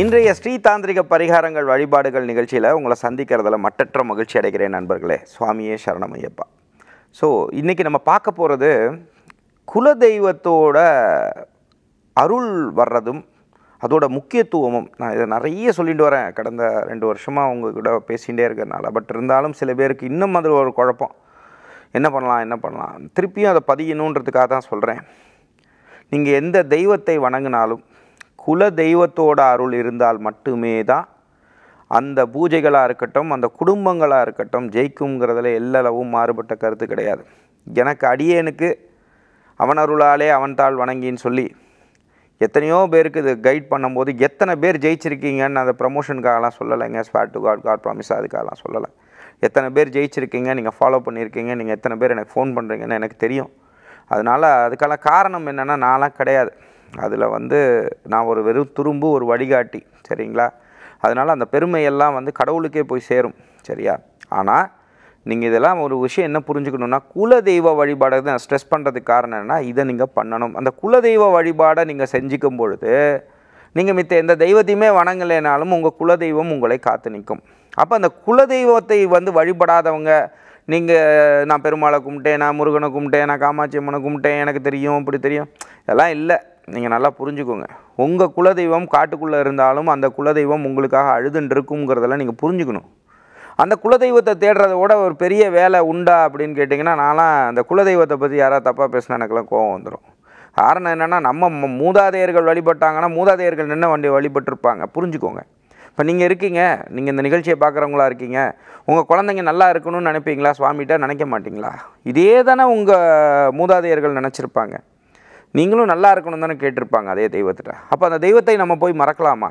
இன்றைய ஸ்ரீ தாந்திரிக பரிகாரங்கள் வழிபாடுகள் நிகழ்ச்சியில் உங்களை சந்திக்கிறதுல மட்டற்ற மகிழ்ச்சி அடைகிறேன் நண்பர்களே சுவாமியே சரணமையப்பா ஸோ இன்றைக்கி நம்ம பார்க்க போகிறது குலதெய்வத்தோட அருள் வர்றதும் அதோட முக்கியத்துவமும் நான் இதை நிறைய சொல்லிட்டு வரேன் கடந்த ரெண்டு வருஷமாக அவங்க கூட பேசிகிட்டே இருக்கிறனால பட் இருந்தாலும் சில பேருக்கு இன்னும் அதில் ஒரு குழப்பம் என்ன பண்ணலாம் என்ன பண்ணலாம் திருப்பியும் அதை பதியணுன்றதுக்காக தான் சொல்கிறேன் நீங்கள் எந்த தெய்வத்தை வணங்கினாலும் குல தெய்வத்தோட அருள் இருந்தால் மட்டுமே தான் அந்த பூஜைகளாக இருக்கட்டும் அந்த குடும்பங்களாக இருக்கட்டும் ஜெயிக்குங்கிறதுல எல்லளவும் மாறுபட்ட கருத்து கிடையாது எனக்கு அடியேனுக்கு அவன் அருளாலே அவன் தாள் வணங்கின்னு சொல்லி எத்தனையோ பேருக்கு இது கைட் பண்ணும்போது எத்தனை பேர் ஜெயிச்சிருக்கீங்கன்னு அந்த ப்ரமோஷனுக்காகலாம் சொல்லலைங்க spot to God God promise அதுக்காகலாம் சொல்லலை எத்தனை பேர் ஜெயிச்சிருக்கீங்க நீங்கள் ஃபாலோ பண்ணியிருக்கீங்க நீங்கள் எத்தனை பேர் எனக்கு ஃபோன் பண்ணுறீங்கன்னு எனக்கு தெரியும் அதனால் அதுக்கெல்லாம் காரணம் என்னென்னா நான்லாம் கிடையாது அதில் வந்து நான் ஒரு வெறும் துரும்பு ஒரு வழிகாட்டி சரிங்களா அதனால் அந்த பெருமையெல்லாம் வந்து கடவுளுக்கே போய் சேரும் சரியா ஆனால் நீங்கள் இதெல்லாம் ஒரு விஷயம் என்ன புரிஞ்சுக்கணுன்னா குலதெய்வ வழிபாடை நான் ஸ்ட்ரெஸ் பண்ணுறதுக்கு காரணம் என்னன்னா இதை நீங்கள் பண்ணணும் அந்த குலதெய்வ வழிபாடை நீங்கள் செஞ்சுக்கும் பொழுது நீங்கள் மித்த எந்த தெய்வத்தையுமே வணங்கலைனாலும் உங்கள் குலதெய்வம் உங்களை காத்து நிற்கும் அப்போ அந்த குலதெய்வத்தை வந்து வழிபடாதவங்க நீங்கள் நான் பெருமாளை கும்பிட்டேன் நான் முருகனை கும்பிட்டேன் நான் காமாட்சி அம்மனை கும்பிட்டேன் எனக்கு தெரியும் இப்படி தெரியும் இதெல்லாம் இல்லை நீங்கள் நல்லா புரிஞ்சுக்கோங்க உங்கள் குலதெய்வம் காட்டுக்குள்ளே இருந்தாலும் அந்த குலதெய்வம் உங்களுக்காக அழுதுன்றிருக்குங்கிறதெல்லாம் நீங்கள் புரிஞ்சுக்கணும் அந்த குலதெய்வத்தை தேடுறதோட ஒரு பெரிய வேலை உண்டா அப்படின்னு கேட்டிங்கன்னா நான்லாம் அந்த குலதெய்வத்தை பற்றி யாராவது தப்பாக பேசினா எனக்குலாம் கோவம் வந்துடும் காரணம் என்னென்னா நம்ம மூதாதையர்கள் வழிபட்டாங்கன்னா மூதாதையர்கள் என்ன வண்டி வழிபட்டிருப்பாங்க புரிஞ்சுக்கோங்க இப்போ நீங்கள் இருக்கீங்க நீங்கள் இந்த நிகழ்ச்சியை பார்க்குறவங்களா இருக்கீங்க உங்கள் குழந்தைங்க நல்லா இருக்கணும்னு நினைப்பீங்களா சுவாமிகிட்ட நினைக்க மாட்டிங்களா இதே தானே உங்கள் மூதாதையர்கள் நினச்சிருப்பாங்க நீங்களும் நல்லா இருக்கணும் தானே கேட்டிருப்பாங்க அதே தெய்வத்திட்ட அப்போ அந்த தெய்வத்தை நம்ம போய் மறக்கலாமா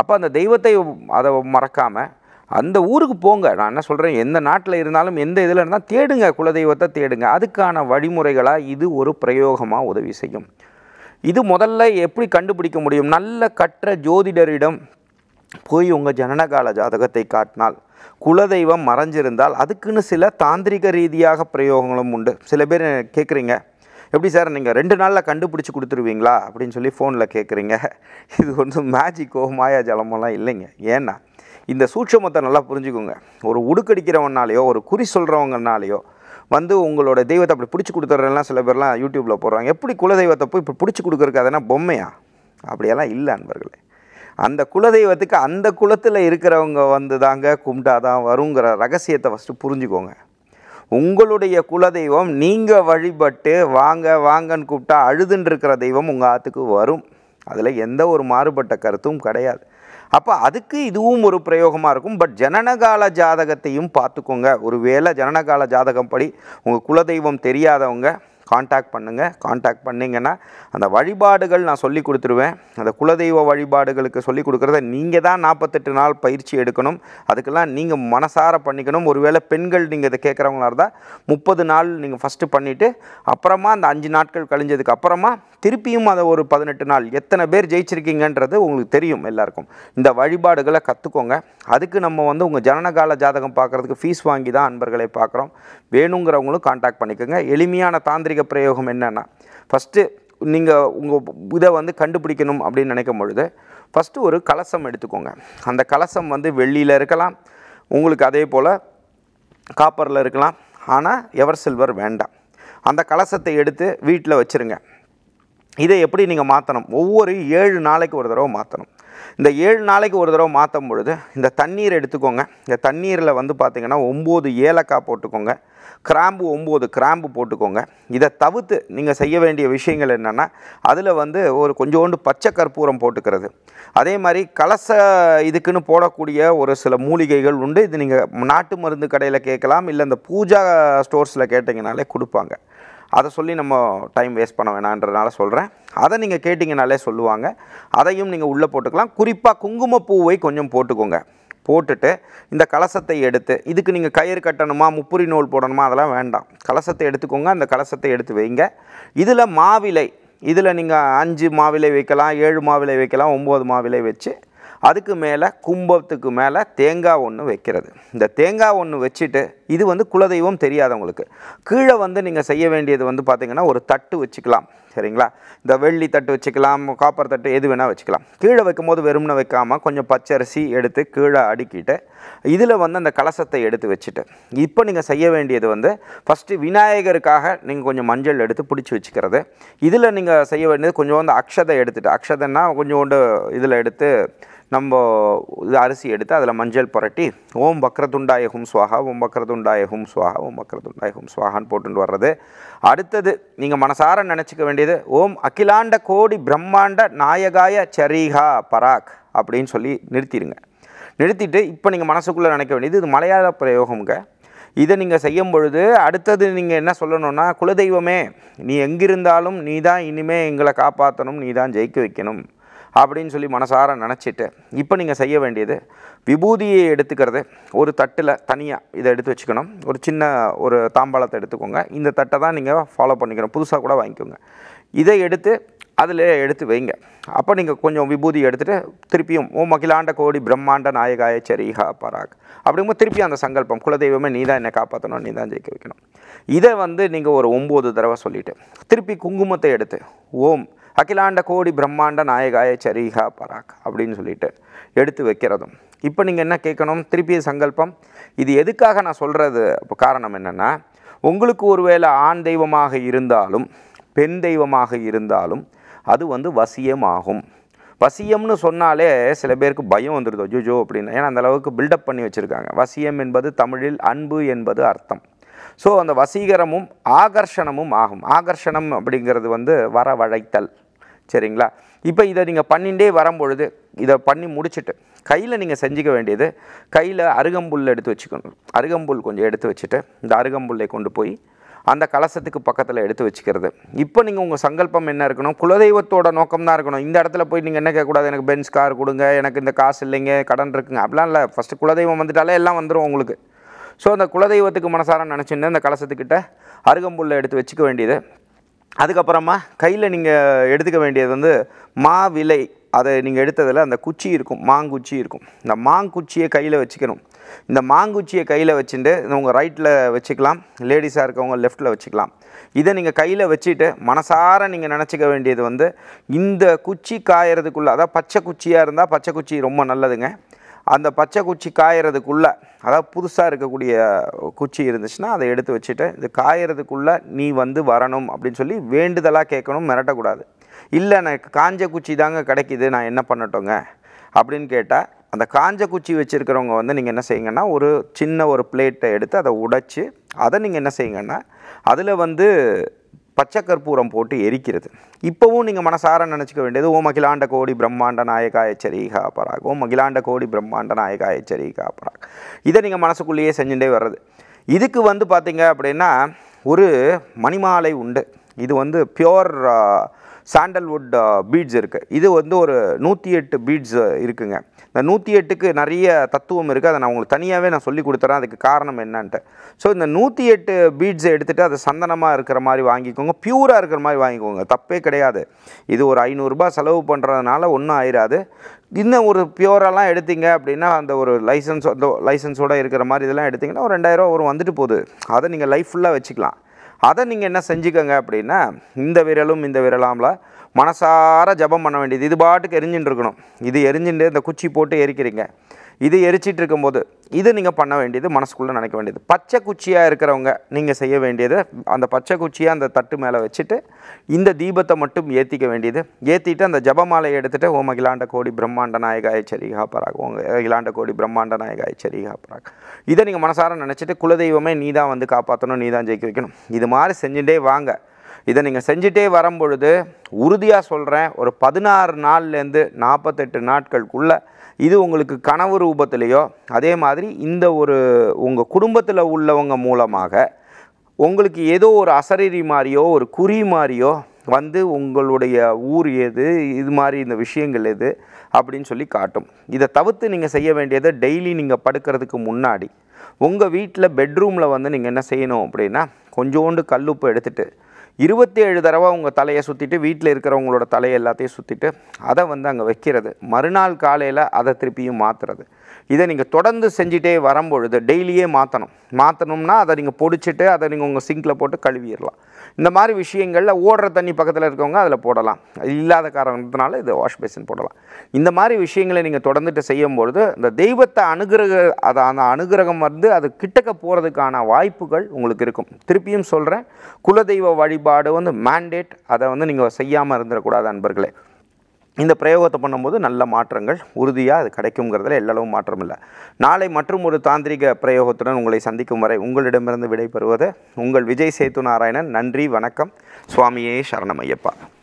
அப்போ அந்த தெய்வத்தை அதை மறக்காமல் அந்த ஊருக்கு போங்க நான் என்ன சொல்கிறேன் எந்த நாட்டில் இருந்தாலும் எந்த இதில் இருந்தால் தேடுங்க குலதெய்வத்தை தேடுங்க அதுக்கான வழிமுறைகளாக இது ஒரு பிரயோகமாக உதவி செய்யும் இது முதல்ல எப்படி கண்டுபிடிக்க முடியும் நல்ல கற்ற ஜோதிடரிடம் போய் உங்கள் ஜனனகால ஜாதகத்தை காட்டினால் குலதெய்வம் மறைஞ்சிருந்தால் அதுக்குன்னு சில தாந்திரிக ரீதியாக பிரயோகங்களும் உண்டு சில பேர் கேட்குறீங்க எப்படி சார் நீங்கள் ரெண்டு நாளில் கண்டுபிடிச்சி கொடுத்துருவீங்களா அப்படின்னு சொல்லி ஃபோனில் கேட்குறீங்க இது ஒன்றும் மேஜிக்கோ ஜலமெல்லாம் இல்லைங்க ஏன்னா இந்த சூட்சமத்தை நல்லா புரிஞ்சுக்கோங்க ஒரு உடுக்கடிக்கிறவனாலேயோ ஒரு குறி சொல்கிறவங்கனாலேயோ வந்து உங்களோட தெய்வத்தை அப்படி பிடிச்சி கொடுத்துட்றதுலாம் சில பேர்லாம் யூடியூப்பில் போடுறாங்க எப்படி குலதெய்வத்தை போய் இப்போ பிடிச்சி கொடுக்குறக்கு அதனால் பொம்மையா அப்படியெல்லாம் இல்லை அன்பர்களே அந்த குலதெய்வத்துக்கு அந்த குலத்தில் இருக்கிறவங்க வந்து தாங்க கும்பிட்டாதான் வருங்கிற ரகசியத்தை ஃபஸ்ட்டு புரிஞ்சுக்கோங்க உங்களுடைய குலதெய்வம் நீங்கள் வழிபட்டு வாங்க வாங்கன்னு கூப்பிட்டா அழுதுன்னு இருக்கிற தெய்வம் உங்கள் ஆற்றுக்கு வரும் அதில் எந்த ஒரு மாறுபட்ட கருத்தும் கிடையாது அப்போ அதுக்கு இதுவும் ஒரு பிரயோகமாக இருக்கும் பட் ஜனனகால ஜாதகத்தையும் பார்த்துக்கோங்க ஒரு வேளை ஜனனகால ஜாதகம் படி உங்கள் குலதெய்வம் தெரியாதவங்க காண்டாக்ட் பண்ணுங்கள் காண்டாக்ட் பண்ணிங்கன்னா அந்த வழிபாடுகள் நான் சொல்லி கொடுத்துருவேன் அந்த குலதெய்வ வழிபாடுகளுக்கு சொல்லி கொடுக்குறத நீங்கள் தான் நாற்பத்தெட்டு நாள் பயிற்சி எடுக்கணும் அதுக்கெல்லாம் நீங்கள் மனசார பண்ணிக்கணும் ஒருவேளை பெண்கள் நீங்கள் இதை கேட்குறவங்களா இருந்தால் முப்பது நாள் நீங்கள் ஃபஸ்ட்டு பண்ணிவிட்டு அப்புறமா அந்த அஞ்சு நாட்கள் கழிஞ்சதுக்கு அப்புறமா திருப்பியும் அதை ஒரு பதினெட்டு நாள் எத்தனை பேர் ஜெயிச்சிருக்கீங்கன்றது உங்களுக்கு தெரியும் எல்லாருக்கும் இந்த வழிபாடுகளை கற்றுக்கோங்க அதுக்கு நம்ம வந்து உங்கள் ஜனனகால ஜாதகம் பார்க்குறதுக்கு ஃபீஸ் வாங்கி தான் அன்பர்களை பார்க்குறோம் வேணுங்கிறவங்களும் காண்டாக்ட் பண்ணிக்கோங்க எளிமையான தாந்திரிக ஆன்மீக பிரயோகம் என்னென்னா ஃபஸ்ட்டு நீங்கள் உங்கள் இதை வந்து கண்டுபிடிக்கணும் அப்படின்னு நினைக்கும் பொழுது ஃபஸ்ட்டு ஒரு கலசம் எடுத்துக்கோங்க அந்த கலசம் வந்து வெள்ளியில் இருக்கலாம் உங்களுக்கு அதே போல் காப்பரில் இருக்கலாம் ஆனால் எவர் சில்வர் வேண்டாம் அந்த கலசத்தை எடுத்து வீட்டில் வச்சுருங்க இதை எப்படி நீங்கள் மாற்றணும் ஒவ்வொரு ஏழு நாளைக்கு ஒரு தடவை மாற்றணும் இந்த ஏழு நாளைக்கு ஒரு தடவை மாற்றும் பொழுது இந்த தண்ணீர் எடுத்துக்கோங்க இந்த தண்ணீரில் வந்து பார்த்திங்கன்னா ஒம்பது ஏலக்காய் போட்டுக்கோங்க கிராம்பு ஒம்பது கிராம்பு போட்டுக்கோங்க இதை தவிர்த்து நீங்கள் செய்ய வேண்டிய விஷயங்கள் என்னென்னா அதில் வந்து ஒரு கொஞ்சோண்டு பச்சை கற்பூரம் போட்டுக்கிறது அதே மாதிரி கலச இதுக்குன்னு போடக்கூடிய ஒரு சில மூலிகைகள் உண்டு இது நீங்கள் நாட்டு மருந்து கடையில் கேட்கலாம் இல்லை இந்த பூஜா ஸ்டோர்ஸில் கேட்டிங்கனாலே கொடுப்பாங்க அதை சொல்லி நம்ம டைம் வேஸ்ட் பண்ண வேணான்றதுனால சொல்கிறேன் அதை நீங்கள் கேட்டிங்கனாலே சொல்லுவாங்க அதையும் நீங்கள் உள்ளே போட்டுக்கலாம் குறிப்பாக குங்குமப்பூவை கொஞ்சம் போட்டுக்கோங்க போட்டுட்டு இந்த கலசத்தை எடுத்து இதுக்கு நீங்கள் கயிறு கட்டணுமா முப்புரி நூல் போடணுமா அதெல்லாம் வேண்டாம் கலசத்தை எடுத்துக்கோங்க அந்த கலசத்தை எடுத்து வைங்க இதில் மாவிலை இதில் நீங்கள் அஞ்சு மாவிலை வைக்கலாம் ஏழு மாவிலை வைக்கலாம் ஒம்பது மாவிலை வச்சு அதுக்கு மேலே கும்பத்துக்கு மேலே தேங்காய் ஒன்று வைக்கிறது இந்த தேங்காய் ஒன்று வச்சுட்டு இது வந்து குலதெய்வம் தெரியாதவங்களுக்கு கீழே வந்து நீங்கள் செய்ய வேண்டியது வந்து பார்த்திங்கன்னா ஒரு தட்டு வச்சுக்கலாம் சரிங்களா இந்த வெள்ளி தட்டு வச்சுக்கலாம் காப்பர் தட்டு எது வேணால் வச்சுக்கலாம் கீழே வைக்கும்போது வெறும்ன வைக்காமல் கொஞ்சம் பச்சரிசி எடுத்து கீழே அடுக்கிட்டு இதில் வந்து அந்த கலசத்தை எடுத்து வச்சுட்டு இப்போ நீங்கள் செய்ய வேண்டியது வந்து ஃபஸ்ட்டு விநாயகருக்காக நீங்கள் கொஞ்சம் மஞ்சள் எடுத்து பிடிச்சி வச்சுக்கிறது இதில் நீங்கள் செய்ய வேண்டியது கொஞ்சம் வந்து அக்ஷதை எடுத்துகிட்டு அக்ஷதைன்னா கொஞ்சோண்டு இதில் எடுத்து நம்ம இது அரிசி எடுத்து அதில் மஞ்சள் புரட்டி ஓம் பக்ரதுண்டாய ஹும் சுவாகா ஓம் பக்ரதுண்டாய ஹும் சுவாகா ஓம் பக்ரதுண்டாய ஹும் சுவாகான்னு போட்டுட்டு வர்றது அடுத்தது நீங்கள் மனசார நினச்சிக்க வேண்டியது ஓம் அகிலாண்ட கோடி பிரம்மாண்ட நாயகாய சரீகா பராக் அப்படின்னு சொல்லி நிறுத்திடுங்க நிறுத்திட்டு இப்போ நீங்கள் மனசுக்குள்ளே நினைக்க வேண்டியது இது மலையாள பிரயோகம்ங்க இதை நீங்கள் செய்யும் பொழுது அடுத்தது நீங்கள் என்ன சொல்லணும்னா குலதெய்வமே நீ எங்கிருந்தாலும் நீ தான் இனிமேல் எங்களை காப்பாற்றணும் நீ தான் ஜெயிக்க வைக்கணும் அப்படின்னு சொல்லி மனசார நினச்சிட்டு இப்போ நீங்கள் செய்ய வேண்டியது விபூதியை எடுத்துக்கிறது ஒரு தட்டில் தனியாக இதை எடுத்து வச்சுக்கணும் ஒரு சின்ன ஒரு தாம்பாளத்தை எடுத்துக்கோங்க இந்த தட்டை தான் நீங்கள் ஃபாலோ பண்ணிக்கணும் புதுசாக கூட வாங்கிக்கோங்க இதை எடுத்து அதில் எடுத்து வைங்க அப்போ நீங்கள் கொஞ்சம் விபூதி எடுத்துகிட்டு திருப்பியும் ஓ மகிழாண்ட கோடி பிரம்மாண்ட நாயகாய சரிஹா பராக் அப்படிங்கும்போது திருப்பி அந்த சங்கல்பம் குலதெய்வமே நீ தான் என்னை காப்பாற்றணும் நீ தான் ஜெயிக்க வைக்கணும் இதை வந்து நீங்கள் ஒரு ஒம்பது தடவை சொல்லிவிட்டு திருப்பி குங்குமத்தை எடுத்து ஓம் அகிலாண்ட கோடி பிரம்மாண்ட நாயகாய சரிகா பராக் அப்படின்னு சொல்லிட்டு எடுத்து வைக்கிறதும் இப்போ நீங்கள் என்ன கேட்கணும் திருப்பி சங்கல்பம் இது எதுக்காக நான் சொல்கிறது இப்போ காரணம் என்னென்னா உங்களுக்கு ஒருவேளை ஆண் தெய்வமாக இருந்தாலும் பெண் தெய்வமாக இருந்தாலும் அது வந்து வசியமாகும் வசியம்னு சொன்னாலே சில பேருக்கு பயம் வந்துடுது ஜோஜோ அப்படின்னு ஏன்னா அந்தளவுக்கு பில்டப் பண்ணி வச்சுருக்காங்க வசியம் என்பது தமிழில் அன்பு என்பது அர்த்தம் ஸோ அந்த வசீகரமும் ஆகர்ஷணமும் ஆகும் ஆகர்ஷணம் அப்படிங்கிறது வந்து வரவழைத்தல் சரிங்களா இப்போ இதை நீங்கள் பண்ணிகிட்டே வரும்பொழுது இதை பண்ணி முடிச்சுட்டு கையில் நீங்கள் செஞ்சுக்க வேண்டியது கையில் அருகம்புல் எடுத்து வச்சுக்கணும் அருகம்புல் கொஞ்சம் எடுத்து வச்சுட்டு இந்த அருகம்புல்லை கொண்டு போய் அந்த கலசத்துக்கு பக்கத்தில் எடுத்து வச்சுக்கிறது இப்போ நீங்கள் உங்கள் சங்கல்பம் என்ன இருக்கணும் குலதெய்வத்தோட நோக்கம் தான் இருக்கணும் இந்த இடத்துல போய் நீங்கள் என்ன கேட்கக்கூடாது எனக்கு பென்ஸ் கார் கொடுங்க எனக்கு இந்த காசு இல்லைங்க கடன் இருக்குங்க அப்படிலாம் இல்லை ஃபஸ்ட்டு குலதெய்வம் வந்துட்டாலே எல்லாம் வந்துடும் உங்களுக்கு ஸோ அந்த குலதெய்வத்துக்கு மனசார நினச்சின்னு இந்த கலசத்துக்கிட்ட அருகம்புல்லை எடுத்து வச்சுக்க வேண்டியது அதுக்கப்புறமா கையில் நீங்கள் எடுத்துக்க வேண்டியது வந்து மா விலை அதை நீங்கள் எடுத்ததில் அந்த குச்சி இருக்கும் மாங்குச்சி இருக்கும் இந்த மாங்குச்சியை கையில் வச்சுக்கணும் இந்த மாங்குச்சியை கையில் வச்சுட்டு உங்கள் ரைட்டில் வச்சுக்கலாம் லேடிஸாக இருக்கவங்க லெஃப்ட்டில் வச்சுக்கலாம் இதை நீங்கள் கையில் வச்சுட்டு மனசார நீங்கள் நினச்சிக்க வேண்டியது வந்து இந்த குச்சி காயறதுக்குள்ளே அதாவது பச்சை குச்சியாக இருந்தால் பச்சை குச்சி ரொம்ப நல்லதுங்க அந்த பச்சை குச்சி காயறதுக்குள்ளே அதாவது புதுசாக இருக்கக்கூடிய குச்சி இருந்துச்சுன்னா அதை எடுத்து வச்சுட்டு இது காயறதுக்குள்ளே நீ வந்து வரணும் அப்படின்னு சொல்லி வேண்டுதலாக கேட்கணும் மிரட்டக்கூடாது இல்லை எனக்கு காஞ்ச குச்சி தாங்க கிடைக்கிது நான் என்ன பண்ணட்டோங்க அப்படின்னு கேட்டால் அந்த காஞ்ச குச்சி வச்சுருக்கிறவங்க வந்து நீங்கள் என்ன செய்யுங்கன்னா ஒரு சின்ன ஒரு பிளேட்டை எடுத்து அதை உடைச்சி அதை நீங்கள் என்ன செய்யுங்கன்னா அதில் வந்து பச்சை கற்பூரம் போட்டு எரிக்கிறது இப்போவும் நீங்கள் மனசார நினச்சிக்க வேண்டியது ஓம் அகிலாண்ட கோடி பிரம்மாண்ட நாயகா எச்சரிகா பராக் ஓம் அகிலாண்ட கோடி பிரம்மாண்ட நாயகா எச்சரிகா பராக் இதை நீங்கள் மனசுக்குள்ளேயே செஞ்சுட்டே வர்றது இதுக்கு வந்து பார்த்திங்க அப்படின்னா ஒரு மணிமாலை உண்டு இது வந்து பியோர் சாண்டல்வுட் பீட்ஸ் இருக்குது இது வந்து ஒரு நூற்றி எட்டு பீட்ஸ் இருக்குங்க இந்த நூற்றி எட்டுக்கு நிறைய தத்துவம் இருக்குது அதை நான் உங்களுக்கு தனியாகவே நான் சொல்லி கொடுத்துறேன் அதுக்கு காரணம் என்னன்ட்டு ஸோ இந்த நூற்றி எட்டு பீட்ஸை எடுத்துகிட்டு அதை சந்தனமாக இருக்கிற மாதிரி வாங்கிக்கோங்க ப்யூராக இருக்கிற மாதிரி வாங்கிக்கோங்க தப்பே கிடையாது இது ஒரு ஐநூறுரூபா செலவு பண்ணுறதுனால ஒன்றும் ஆயிராது இன்னும் ஒரு பியூரெல்லாம் எடுத்தீங்க அப்படின்னா அந்த ஒரு லைசன்ஸ் லைசன்ஸோடு இருக்கிற மாதிரி இதெல்லாம் எடுத்திங்கன்னா ஒரு ரெண்டாயிரரூவா வரும் வந்துட்டு போகுது அதை நீங்கள் லைஃப் ஃபுல்லாக வச்சுக்கலாம் அதை நீங்கள் என்ன செஞ்சுக்கோங்க அப்படின்னா இந்த விரலும் இந்த விரலாமில் மனசார ஜபம் பண்ண வேண்டியது இது பாட்டுக்கு எரிஞ்சுட்டு இருக்கணும் இது எரிஞ்சுட்டு இந்த குச்சி போட்டு எரிக்கிறீங்க இது எரிச்சிட்டு இருக்கும்போது இது நீங்கள் பண்ண வேண்டியது மனசுக்குள்ளே நினைக்க வேண்டியது பச்சை குச்சியாக இருக்கிறவங்க நீங்கள் செய்ய வேண்டியது அந்த பச்சை குச்சியாக அந்த தட்டு மேலே வச்சுட்டு இந்த தீபத்தை மட்டும் ஏற்றிக்க வேண்டியது ஏற்றிட்டு அந்த ஜபமாலையை எடுத்துகிட்டு ஓம் அகிலாண்ட கோடி பிரம்மாண்ட நாயக எச்சரிகா பராக் ஓம் அகிலாண்ட கோடி பிரம்மாண்ட நாயக எச்சரிகா பராக் இதை நீங்கள் மனசார நினச்சிட்டு குலதெய்வமே நீ தான் வந்து காப்பாற்றணும் நீ தான் ஜெயிக்க வைக்கணும் இது மாதிரி செஞ்சுட்டே வாங்க இதை நீங்கள் செஞ்சுட்டே வரும்பொழுது உறுதியாக சொல்கிறேன் ஒரு பதினாறு நாள்லேருந்து நாற்பத்தெட்டு நாட்களுக்குள்ளே இது உங்களுக்கு கனவு ரூபத்திலேயோ அதே மாதிரி இந்த ஒரு உங்கள் குடும்பத்தில் உள்ளவங்க மூலமாக உங்களுக்கு ஏதோ ஒரு அசரீரி மாதிரியோ ஒரு குறி மாதிரியோ வந்து உங்களுடைய ஊர் எது இது மாதிரி இந்த விஷயங்கள் எது அப்படின்னு சொல்லி காட்டும் இதை தவிர்த்து நீங்கள் செய்ய வேண்டியதை டெய்லி நீங்கள் படுக்கிறதுக்கு முன்னாடி உங்கள் வீட்டில் பெட்ரூமில் வந்து நீங்கள் என்ன செய்யணும் அப்படின்னா கொஞ்சோண்டு கல்லுப்பு எடுத்துகிட்டு இருபத்தேழு தடவை உங்கள் தலையை சுற்றிட்டு வீட்டில் இருக்கிறவங்களோட தலையை எல்லாத்தையும் சுற்றிட்டு அதை வந்து அங்கே வைக்கிறது மறுநாள் காலையில் அதை திருப்பியும் மாற்றுறது இதை நீங்கள் தொடர்ந்து செஞ்சுட்டே வரும்பொழுது டெய்லியே மாற்றணும் மாற்றணும்னா அதை நீங்கள் பொடிச்சிட்டு அதை நீங்கள் உங்கள் சிங்கில் போட்டு கழுவிடலாம் இந்த மாதிரி விஷயங்களில் ஓடுற தண்ணி பக்கத்தில் இருக்கவங்க அதில் போடலாம் இல்லாத காரணத்தினால இது வாஷ் பேசின் போடலாம் இந்த மாதிரி விஷயங்களை நீங்கள் தொடர்ந்துட்டு செய்யும்பொழுது இந்த தெய்வத்தை அனுகிரக அதை அந்த அனுகிரகம் வந்து அது கிட்டக்க போகிறதுக்கான வாய்ப்புகள் உங்களுக்கு இருக்கும் திருப்பியும் சொல்கிறேன் குலதெய்வ வழிபாடு வந்து மேண்டேட் அதை வந்து நீங்கள் செய்யாமல் இருந்துடக்கூடாது அன்பர்களே இந்த பிரயோகத்தை பண்ணும்போது நல்ல மாற்றங்கள் உறுதியாக அது கிடைக்குங்கிறதுல எல்லளவும் மாற்றம் இல்லை நாளை மற்றும் ஒரு தாந்திரிக பிரயோகத்துடன் உங்களை சந்திக்கும் வரை உங்களிடமிருந்து விடைபெறுவது உங்கள் விஜய் சேத்து நாராயணன் நன்றி வணக்கம் சுவாமியே ஐயப்பா